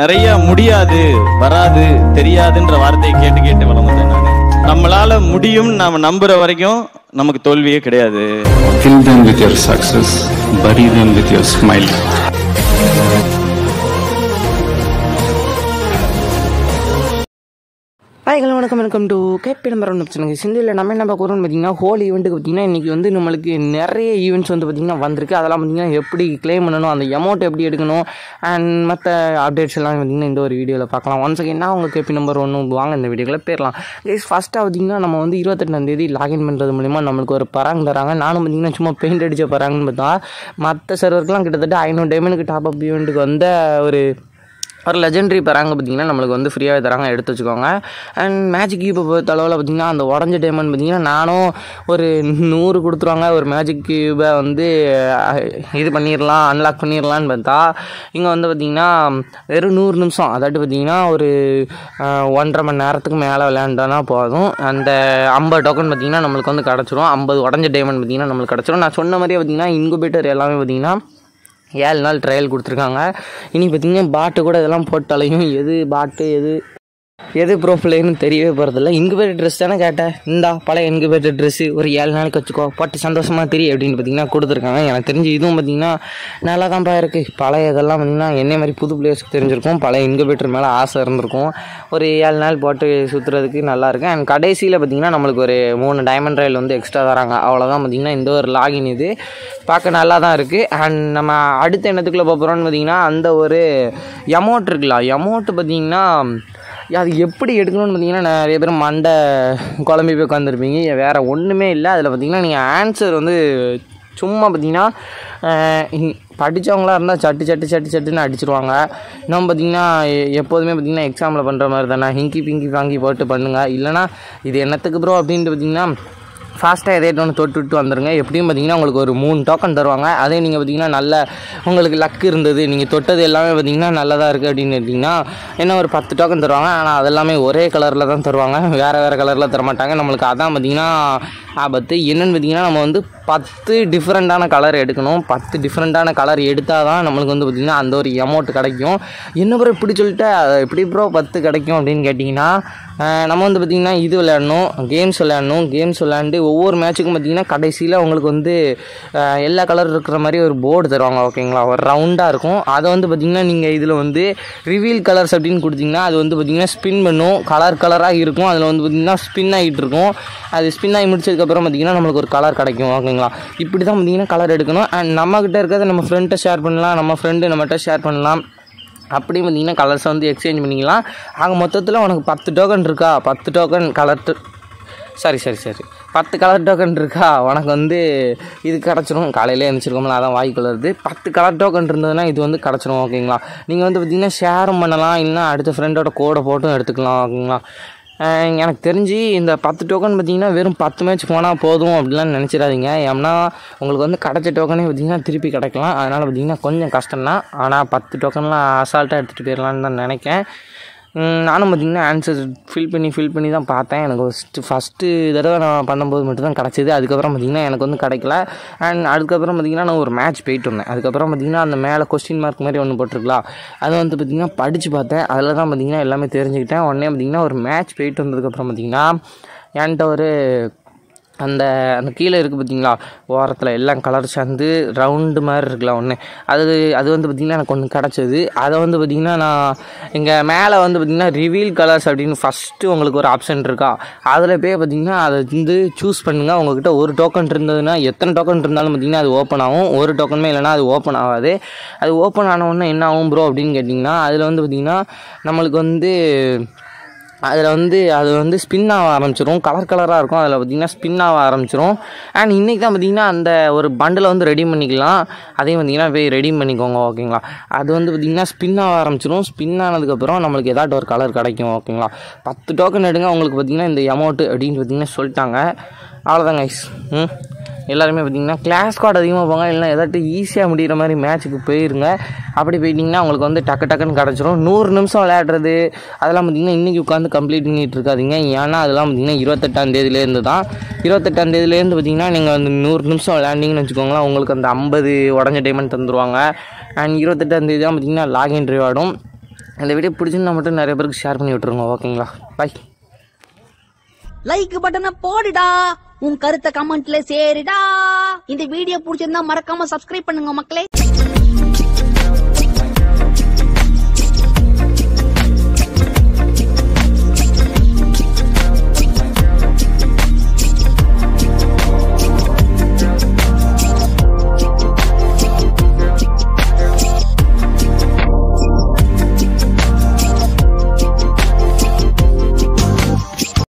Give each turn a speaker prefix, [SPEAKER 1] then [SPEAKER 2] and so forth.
[SPEAKER 1] நிறைய முடியாது வராது தெரியாதுன்ற வார்த்தையை கேட்டு கேட்டு வளம் நான் நம்மளால முடியும் நாம நம்புற வரைக்கும் நமக்கு தோல்வியே கிடையாது ஹாய் ஹலோ வணக்கம் வெல்கம் டு கேபி நம்பர் ஒன்று சொல்லுங்கள் சிந்தியில் நம்ம என்ன பார்க்குறோம்னு பார்த்தீங்கன்னா ஹோல் ஈவெண்ட்டுக்கு பார்த்தீங்கன்னா இன்றைக்கி வந்து நம்மளுக்கு நிறைய ஈவெண்ட்ஸ் வந்து பார்த்திங்கன்னா வந்திருக்கு அதெல்லாம் பார்த்திங்கன்னா எப்படி கிளைம் பண்ணணும் அந்த அமௌண்ட் எப்படி எடுக்கணும் அண்ட் மற்ற அப்டேட்ஸ் எல்லாம் பார்த்திங்கன்னா இந்த ஒரு வீடியோவில் பார்க்கலாம் ஒன்ஸ் அகைன் என்ன உங்கள் கேபி நம்பர் ஒன்று வாங்க இந்த வீடியோவில் போயிடலாம் ப்ளீஸ் ஃபஸ்ட்டாக பார்த்திங்கன்னா நம்ம வந்து இருபத்தெட்டாம் தேதி லாகின் பண்ணுறது மூலிமா நம்மளுக்கு ஒரு பராங் தராங்க நானும் பார்த்திங்கன்னா சும்மா பெயிண்ட் அடித்த பராங்கன்னு பார்த்தா மற்ற சர்வருக்குலாம் கிட்டத்தட்ட ஐநூறு டைமனுக்கு டாப் அப் ஈவெண்ட்டுக்கு வந்த ஒரு ஒரு லெஜெண்டரி பெறாங்க பார்த்தீங்கன்னா நம்மளுக்கு வந்து ஃப்ரீயாகவே தராங்க எடுத்து வச்சுக்கோங்க அண்ட் மேஜிக் கியூப்பை பொறுத்த அளவில் பார்த்தீங்கன்னா அந்த உடஞ்ச டைமண்ட் பார்த்தீங்கன்னா நானும் ஒரு நூறு கொடுத்துருவாங்க ஒரு மேஜிக் கியூபை வந்து இது பண்ணிடலாம் அன்லாக் பண்ணிடலான்னு பார்த்தா இங்கே வந்து பார்த்தீங்கன்னா வெறும் நூறு நிமிஷம் அதாட்டு பார்த்தீங்கன்னா ஒரு ஒன்றரை மணி நேரத்துக்கு மேலே விளையாண்டோன்னா போதும் அந்த ஐம்பது டோக்கன் பார்த்தீங்கன்னா நம்மளுக்கு வந்து கிடச்சிரும் ஐம்பது உடஞ்ச டைமண்ட் பார்த்தீங்கன்னா நம்மளுக்கு கிடச்சிரும் நான் சொன்ன மாதிரியே பார்த்திங்கன்னா இன்குபேட்டர் எல்லாமே பார்த்தீங்கன்னா ஏழு நாள் ட்ரையல் கொடுத்துருக்காங்க இனி பார்த்தீங்கன்னா பாட்டு கூட இதெல்லாம் போட்டாலையும் எது பாட்டு எது எது ப்ரூஃப்லேன்னு தெரியவே போகிறதில்ல இன்குபேட்டர் ட்ரெஸ் தானே கேட்டேன் இந்தா பழைய இன்குபேட்டர் ட்ரெஸ்ஸு ஒரு ஏழு நாளைக்கு வச்சுக்கோ பட்டு சந்தோஷமாக தெரியும் அப்படின்னு பார்த்தீங்கன்னா கொடுத்துருக்காங்க எனக்கு தெரிஞ்சு இதுவும் பார்த்திங்கன்னா நல்லா தான்ப்பா இருக்குது பழைய இதெல்லாம் பார்த்திங்கன்னா என்ன மாதிரி புது பிளேயர்ஸ்க்கு தெரிஞ்சிருக்கும் பழைய இன்குபேட்டர் மேலே ஆசை இருந்திருக்கும் ஒரு ஏழு நாள் போட்டு சுற்றுறதுக்கு நல்லாயிருக்கும் அண்ட் கடைசியில் பார்த்திங்கன்னா நம்மளுக்கு ஒரு மூணு டைமண்ட் ராயில் வந்து எக்ஸ்ட்ரா தராங்க அவ்வளோதான் பார்த்திங்கன்னா இந்த ஒரு லாகின் இது பார்க்க நல்லா தான் இருக்குது அண்ட் நம்ம அடுத்த என்னத்துக்குள்ளே பார்க்குறோன்னு பார்த்திங்கன்னா அந்த ஒரு எமௌண்ட் இருக்குல்ல எமௌண்ட் பார்த்திங்கன்னா அது எப்படி எடுக்கணும்னு பார்த்தீங்கன்னா நிறைய பேர் மண்டை குழம்பி போய் உட்காந்துருப்பீங்க வேறு ஒன்றுமே இல்லை அதில் பார்த்தீங்கன்னா நீங்கள் ஆன்சர் வந்து சும்மா பார்த்தீங்கன்னா படித்தவங்களாக இருந்தால் சட்டு சட்டு சட்டு சட்டுன்னு அடிச்சிருவாங்க இன்னும் பார்த்திங்கன்னா எப்போதுமே பார்த்திங்கன்னா எக்ஸாமில் பண்ணுற மாதிரி தானே ஹிங்கி பிங்கி வாங்கி போட்டு பண்ணுங்கள் இல்லைனா இது என்னத்துக்கு ப்ரோ அப்படின்ட்டு பார்த்திங்கன்னா ஃபாஸ்ட்டாக எதே ஒன்று தொட்டு விட்டு வந்துடுங்க எப்படியும் பார்த்தீங்கன்னா உங்களுக்கு ஒரு மூணு டோக்கன் தருவாங்க அதே நீங்கள் பார்த்தீங்கன்னா நல்ல உங்களுக்கு லக் இருந்தது நீங்கள் தொட்டது எல்லாமே பார்த்தீங்கன்னா நல்லதாக இருக்குது அப்படின்னு கேட்டிங்கன்னா என்ன ஒரு பத்து டோக்கன் தருவாங்க ஆனால் அதெல்லாமே ஒரே கலரில் தான் தருவாங்க வேறு வேறு கலரில் தரமாட்டாங்க நம்மளுக்கு அதான் பார்த்திங்கன்னா ஆபத்து என்னென்னு பார்த்திங்கன்னா நம்ம வந்து பத்து டிஃப்ரெண்ட்டான கலர் எடுக்கணும் பத்து டிஃப்ரெண்ட்டான கலர் எடுத்தால் தான் நம்மளுக்கு வந்து பார்த்திங்கன்னா அந்த ஒரு அமௌண்ட் கிடைக்கும் என்ன ப்ரோ இப்படி சொல்லிட்டு எப்படி ப்ரோ பத்து கிடைக்கும் அப்படின்னு கேட்டிங்கன்னா நம்ம வந்து பார்த்திங்கன்னா இது விளையாடணும் கேம்ஸ் விளையாடணும் கேம்ஸ் விளையாண்டு ஒவ்வொரு மேட்ச்சுக்கும் பார்த்திங்கன்னா கடைசியில் அவங்களுக்கு வந்து எல்லா கலர் இருக்கிற மாதிரி ஒரு போர்டு தருவாங்க ஓகேங்களா ஒரு ரவுண்டாக இருக்கும் அதை வந்து பார்த்திங்கன்னா நீங்கள் இதில் வந்து ரிவீல் கலர்ஸ் அப்படின்னு கொடுத்திங்கன்னா அது வந்து பார்த்திங்கன்னா ஸ்பின் பண்ணும் கலர் கலராக இருக்கும் அதில் வந்து பார்த்திங்கன்னா ஸ்பின் ஆகிட்டு இருக்கும் அது ஸ்பின் ஆகி முடிச்சதுக்கப்புறம் பார்த்திங்கன்னா நம்மளுக்கு ஒரு கலர் கிடைக்கும் ஓகேங்களா இப்படி தான் பார்த்திங்கன்னா கலர் எடுக்கணும் அண்ட் நம்மக்கிட்ட இருக்கிறத நம்ம ஃப்ரெண்ட்டை ஷேர் பண்ணலாம் நம்ம ஃப்ரெண்டு நம்மகிட்ட ஷேர் பண்ணலாம் அப்படியே வந்தீங்கன்னா கலர்ஸை வந்து எக்ஸ்சேஞ்ச் பண்ணிக்கலாம் அங்கே மொத்தத்தில் உனக்கு பத்து டோக்கன் இருக்கா பத்து token colour sorry sorry sorry பத்து கலர் டோக்கன் இருக்கா உனக்கு வந்து இது கிடச்சிரும் காலையில் எழுந்திரிச்சிருக்கோம்ல அதான் வாய்க்குள்ள வருது பத்து கலர் டோக்கன் இருந்ததுன்னா இது வந்து கிடச்சிரும் ஓகேங்களா நீங்கள் வந்து பார்த்திங்கன்னா ஷேரும் பண்ணலாம் இல்லைனா அடுத்த ஃப்ரெண்டோட கோடை போட்டும் எடுத்துக்கலாம் ஓகேங்களா எனக்கு தெரிஞ்சு இந்த பத்து டோக்கன் பார்த்திங்கன்னா வெறும் பத்து மேட்ச் போனால் போதும் அப்படிலாம் நினச்சிடாதீங்க ஏன்னா உங்களுக்கு வந்து கிடச்ச டோக்கனே பார்த்திங்கன்னா திருப்பி கிடைக்கலாம் அதனால் பார்த்திங்கன்னா கொஞ்சம் கஷ்டம் தான் ஆனால் பத்து டோக்கன்லாம் அசால்ட்டாக எடுத்துகிட்டு போயிடலான்னு தான் நினைக்கேன் நானும் பார்த்திங்கன்னா ஆன்சர் ஃபில் பண்ணி ஃபில் பண்ணி தான் பார்த்தேன் எனக்கு ஃபஸ்ட்டு ஃபஸ்ட்டு தடவை நான் பண்ணும்போது மட்டும் தான் கிடச்சிது அதுக்கப்புறம் பார்த்திங்கன்னா எனக்கு வந்து கிடைக்கல அண்ட் அதுக்கப்புறம் பார்த்திங்கன்னா நான் ஒரு மேட்ச் போயிட்டு இருந்தேன் அதுக்கப்புறம் பார்த்திங்கன்னா அந்த மேலே கொஸ்டின் மார்க் மாதிரி ஒன்று போட்டிருக்கலாம் அதை வந்து பார்த்திங்கன்னா படித்து பார்த்தேன் அதில் தான் பார்த்திங்கன்னா எல்லாமே தெரிஞ்சுக்கிட்டேன் உடனே பார்த்திங்கன்னா ஒரு மேட்ச் போயிட்டு வந்ததுக்கப்புறம் பார்த்திங்கன்னா என்கிட்ட ஒரு அந்த அந்த கீழே இருக்குது பார்த்திங்களா ஓரத்தில் எல்லாம் கலர் சேர்ந்து ரவுண்டு மாதிரி இருக்கலாம் ஒன்று அது அது வந்து பார்த்திங்கன்னா எனக்கு ஒன்று கிடச்சிது அதை வந்து பார்த்திங்கன்னா நான் இங்கே மேலே வந்து பார்த்திங்கன்னா ரிவீல் கலர்ஸ் அப்படின்னு ஃபஸ்ட்டு உங்களுக்கு ஒரு ஆப்ஷன் இருக்கா அதில் போய் பார்த்திங்கன்னா அதை வந்து சூஸ் பண்ணுங்கள் உங்கள்கிட்ட ஒரு டோக்கன் இருந்ததுன்னா எத்தனை டோக்கன் இருந்தாலும் பார்த்திங்கன்னா அது ஓப்பன் ஆகும் ஒரு டோக்கனுமே இல்லைனா அது ஓப்பன் ஆகாது அது ஓப்பன் ஆனவுடனே என்ன ஆகும் ப்ரோ அப்படின்னு கேட்டிங்கன்னா அதில் வந்து பார்த்திங்கன்னா நம்மளுக்கு வந்து அதில் வந்து அது வந்து ஸ்பின் ஆக ஆரம்பிச்சிடும் கலர் கலராக இருக்கும் அதில் பார்த்திங்கன்னா ஸ்பின் ஆக ஆரம்பிச்சிடும் அண்ட் இன்றைக்கி தான் பார்த்திங்கன்னா அந்த ஒரு பண்டில் வந்து ரெடி பண்ணிக்கலாம் அதையும் பார்த்திங்கன்னா போய் ரெடி பண்ணிக்கோங்க ஓகேங்களா அது வந்து பார்த்திங்கன்னா ஸ்பின் ஆக ஆரம்பிச்சிடும் ஸ்பின் ஆனதுக்கப்புறம் நம்மளுக்கு ஏதாட்டும் ஒரு கலர் கிடைக்கும் ஓகேங்களா பத்து டோக்கன் எடுங்க உங்களுக்கு பார்த்திங்கன்னா இந்த அமௌண்ட்டு அப்படின்னு பார்த்திங்கன்னா சொல்லிட்டாங்க அவ்வளோதாங்க ஐஸ் ம் எல்லாருமே பார்த்தீங்கன்னா கிளாஸ் ஸ்குவாட் அதிகமாக போங்க இல்லைனா ஏதாட்டு ஈஸியாக முடிகிற மாதிரி மேட்ச்சுக்கு போயிருங்க அப்படி போயிட்டிங்கன்னா உங்களுக்கு வந்து டக்கு டக்குன்னு கிடச்சிரும் நூறு நிமிஷம் விளையாடுறது அதெல்லாம் பார்த்திங்கன்னா இன்றைக்கி உட்காந்து கம்ப்ளீட் பண்ணிட்டு இருக்காதிங்க ஏன்னா அதெல்லாம் பார்த்திங்கன்னா இருபத்தெட்டாம் தேதியிலேருந்து தான் இருபத்தெட்டாம் தேதியிலேருந்து பார்த்திங்கன்னா நீங்கள் அந்த நூறு நிமிஷம் விளையாண்டிங்கன்னு வச்சுக்கோங்களேன் உங்களுக்கு அந்த ஐம்பது உடஞ்ச டைமண்ட் தந்துடுவாங்க அண்ட் இருபத்தெட்டாம் தேதி தான் பார்த்திங்கன்னா லாகின் ட்ரைவாடும் இந்த வீடியோ பிடிச்சிருந்தா மட்டும் நிறைய பேருக்கு ஷேர் பண்ணி விட்டுருங்க ஓகேங்களா பாய் லைக் பட்டனை போடுடா உன் கருத்தை கமெண்ட்ல சேரிடா இந்த வீடியோ பிடிச்சிருந்தா மறக்காம சப்ஸ்கிரைப் பண்ணுங்க மக்களே